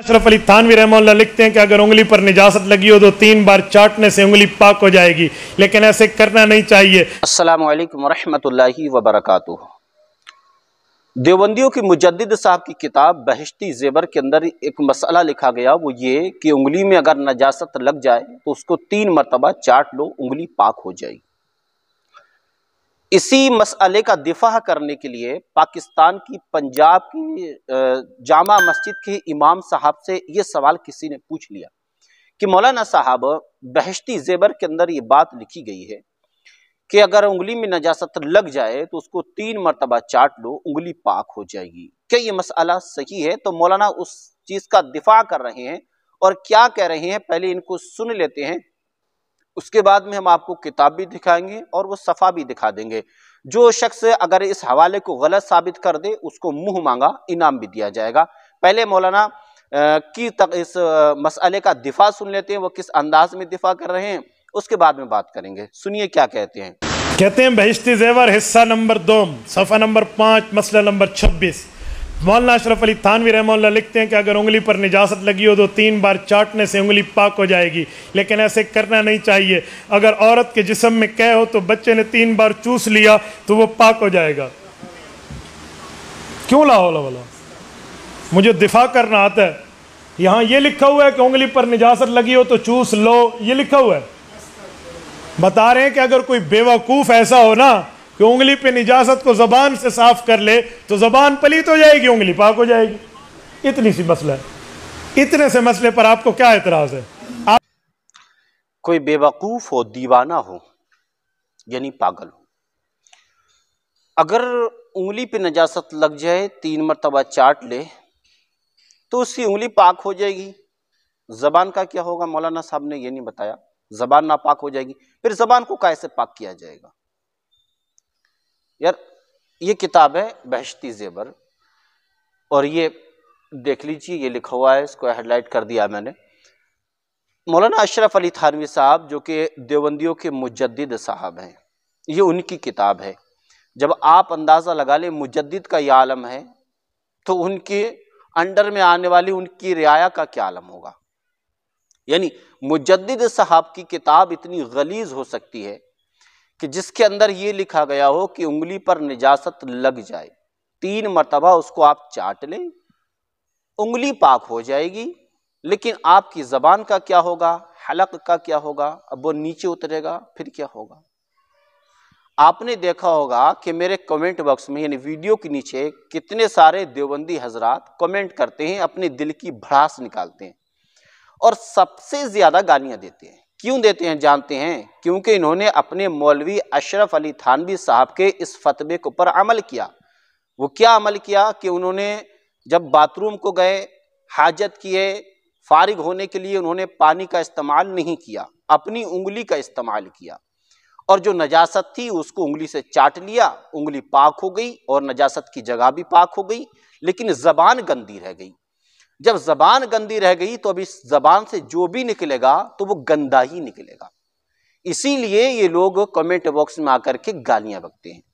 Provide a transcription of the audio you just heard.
अशरफ अली थानवी रहमल्ला लिखते हैं कि अगर उंगली पर निजात लगी हो तो तीन बार चाटने से उंगली पाक हो जाएगी लेकिन ऐसे करना नहीं चाहिए अस्सलाम वालेकुम रहमतुल्लाहि देवबंदियों की मुजद साहब की किताब बहिश्ती जेबर के अंदर एक मसला लिखा गया वो ये कि उंगली में अगर नजास्त लग जाए तो उसको तीन मरतबा चाट लो उंगली पाक हो जाएगी इसी मसले का दिफा करने के लिए पाकिस्तान की पंजाब की जामा मस्जिद के इमाम साहब से ये सवाल किसी ने पूछ लिया कि मौलाना साहब बहश्ती जेबर के अंदर ये बात लिखी गई है कि अगर उंगली में नजासत लग जाए तो उसको तीन मरतबा चाट लो उंगली पाक हो जाएगी क्या ये मसला सही है तो मौलाना उस चीज़ का दिफा कर रहे हैं और क्या कह रहे हैं पहले इनको सुन लेते हैं उसके बाद में हम आपको किताब भी दिखाएंगे और वो सफ़ा भी दिखा देंगे जो शख्स अगर इस हवाले को गलत साबित कर दे उसको मुंह मांगा इनाम भी दिया जाएगा पहले मौलाना की तक इस मसले का दिफा सुन लेते हैं वो किस अंदाज में दिफा कर रहे हैं उसके बाद में बात करेंगे सुनिए क्या कहते हैं कहते हैं बहिश्ती जेवर हिस्सा नंबर दो सफ़ा नंबर पाँच मसला नंबर छब्बीस मौलाना अशरफ अली थानवी रहमल्ला लिखते हैं कि अगर उंगली पर निजात लगी हो तो तीन बार चाटने से उंगली पाक हो जाएगी लेकिन ऐसे करना नहीं चाहिए अगर औरत के जिसम में कह हो तो बच्चे ने तीन बार चूस लिया तो वो पाक हो जाएगा क्यों लाहौला वाला मुझे दिफा करना आता है यहाँ ये लिखा हुआ है कि उंगली पर निजात लगी हो तो चूस लो ये लिखा हुआ है बता रहे हैं कि अगर कोई बेवकूफ़ ऐसा हो ना कि उंगली पे निजाजत को जबान से साफ कर ले तो जबान पलीत हो जाएगी उंगली पाक हो जाएगी इतनी सी मसला है इतने से मसले पर आपको क्या एतराज है आप कोई बेवकूफ हो दीवाना हो यानी पागल हो अगर उंगली पे नजासत लग जाए तीन मरतबा चाट ले तो उसकी उंगली पाक हो जाएगी जबान का क्या होगा मौलाना साहब ने ये नहीं बताया जबान नापाक हो जाएगी फिर जबान को कैसे पाक किया जाएगा यार ये किताब है बहशती ज़ेबर और ये देख लीजिए ये लिखा हुआ है इसको हेडलाइट कर दिया मैंने मौलाना अशरफ अली थानवी साहब जो कि देवबंदियों के मुजद्द साहब हैं ये उनकी किताब है जब आप अंदाज़ा लगा लें मुजद्द का यह आलम है तो उनके अंडर में आने वाली उनकी रियाया का क्या आलम होगा यानी मुजद्द साहब की किताब इतनी गलीज हो सकती है कि जिसके अंदर ये लिखा गया हो कि उंगली पर निजासत लग जाए तीन मरतबा उसको आप चाट लें उंगली पाक हो जाएगी लेकिन आपकी ज़बान का क्या होगा हलक का क्या होगा अब वो नीचे उतरेगा फिर क्या होगा आपने देखा होगा कि मेरे कमेंट बॉक्स में यानी वीडियो के नीचे कितने सारे देवबंदी हजरात कमेंट करते हैं अपने दिल की भड़ास निकालते हैं और सबसे ज़्यादा गालियां देते हैं क्यों देते हैं जानते हैं क्योंकि इन्होंने अपने मौलवी अशरफ अली थानवी साहब के इस फतवे के ऊपर अमल किया वो क्या अमल किया कि उन्होंने जब बाथरूम को गए हाजत किए फारिग होने के लिए उन्होंने पानी का इस्तेमाल नहीं किया अपनी उंगली का इस्तेमाल किया और जो नजासत थी उसको उंगली से चाट लिया उंगली पाक हो गई और नजासत की जगह भी पाक हो गई लेकिन ज़बान गंदी रह गई जब जबान गंदी रह गई तो अब इस जबान से जो भी निकलेगा तो वो गंदा ही निकलेगा इसीलिए ये लोग कमेंट बॉक्स में आकर के गालियां बकते हैं